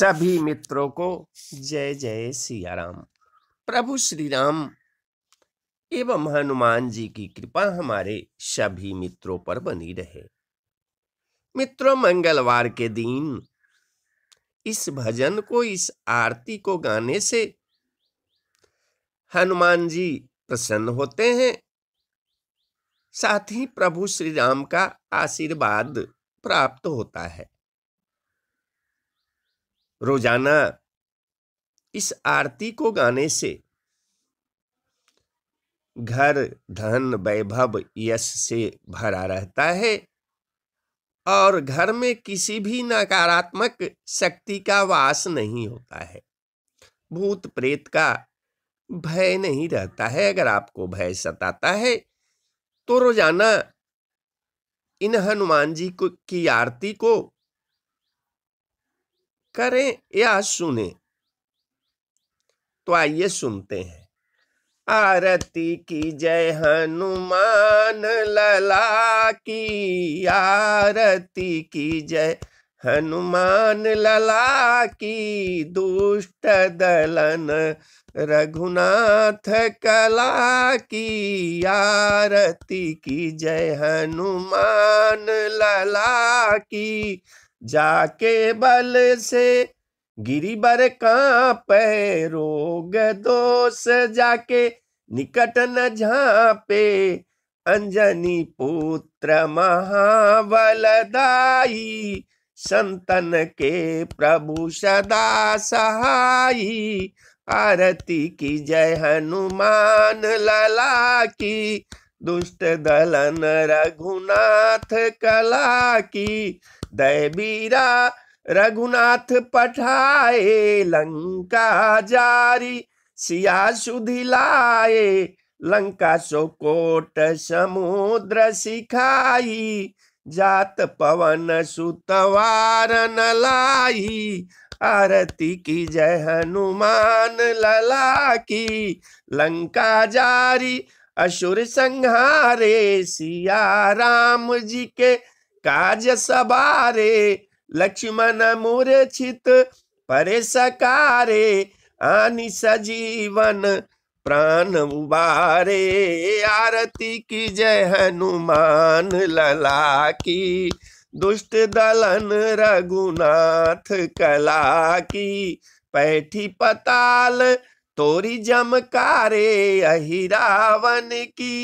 सभी मित्रों को जय जय सिया राम प्रभु श्री राम एवं हनुमान जी की कृपा हमारे सभी मित्रों पर बनी रहे मित्रों मंगलवार के दिन इस भजन को इस आरती को गाने से हनुमान जी प्रसन्न होते हैं साथ ही प्रभु श्री राम का आशीर्वाद प्राप्त होता है रोजाना इस आरती को गाने से घर धन वैभव यश से भरा रहता है और घर में किसी भी नकारात्मक शक्ति का वास नहीं होता है भूत प्रेत का भय नहीं रहता है अगर आपको भय सताता है तो रोजाना इन हनुमान जी को की आरती को करें या सुने तो आइए सुनते हैं आरती की जय हनुमान लला की आरती की जय हनुमान लला की दुष्ट दलन रघुनाथ कला की आरती की जय हनुमान लला की जाके बल से गिरिबर का रोग दोष जाके निकट न झापे अंजनी पुत्र महाबलदाई संतन के प्रभु सदा सहाई आरती की जय हनुमान लला की दुष्ट दलन रघुनाथ कला की दैबीरा रघुनाथ पठाए लंका जारी सिया सुधिलाए लंका सोकोट समुद्र सिखाई जात पवन सुतवारन लाई आरती की जय हनुमान लला की लंका जारी असुर संहारे सिया राम जी के काज सबारे लक्ष्मण मूर्छित परे सकारे आनि सजीवन प्राण उबारे आरती की जय हनुमान लला की दुष्ट दलन रघुनाथ कला की पैठी पताल तोरी जमकारे अहिरावन की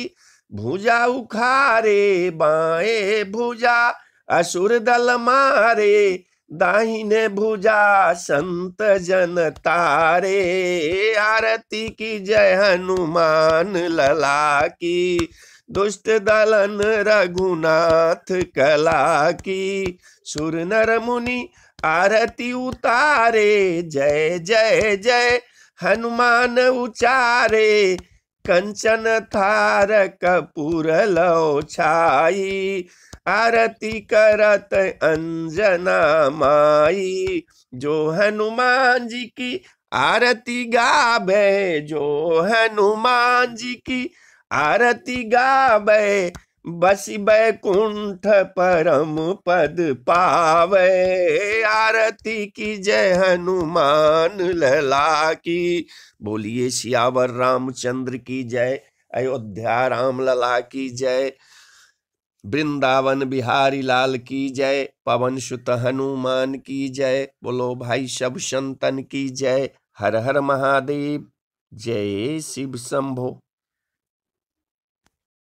भुजा उखारे बाए भुजा असुर दल मारे दाहिने भुजा संत जन तारे आरती की जय हनुमान लला की दुष्ट दलन रघुनाथ कला की सुर नर मुनि आरती उतारे जय जय जय हनुमान उचारे कंचन थार कपूर लो छाई आरती करत अंजना माई जो हनुमान जी की आरती गावे जो हनुमान जी की आरती गावे बस बैकुंठ परम पद पावे आरती की जय हनुमान लला की बोलिए सियावर रामचंद्र की जय अयोध्या राम लला की जय वृंदावन बिहारी लाल की जय पवन सुत हनुमान की जय बोलो भाई सब संतन की जय हर हर महादेव जय शिव शंभो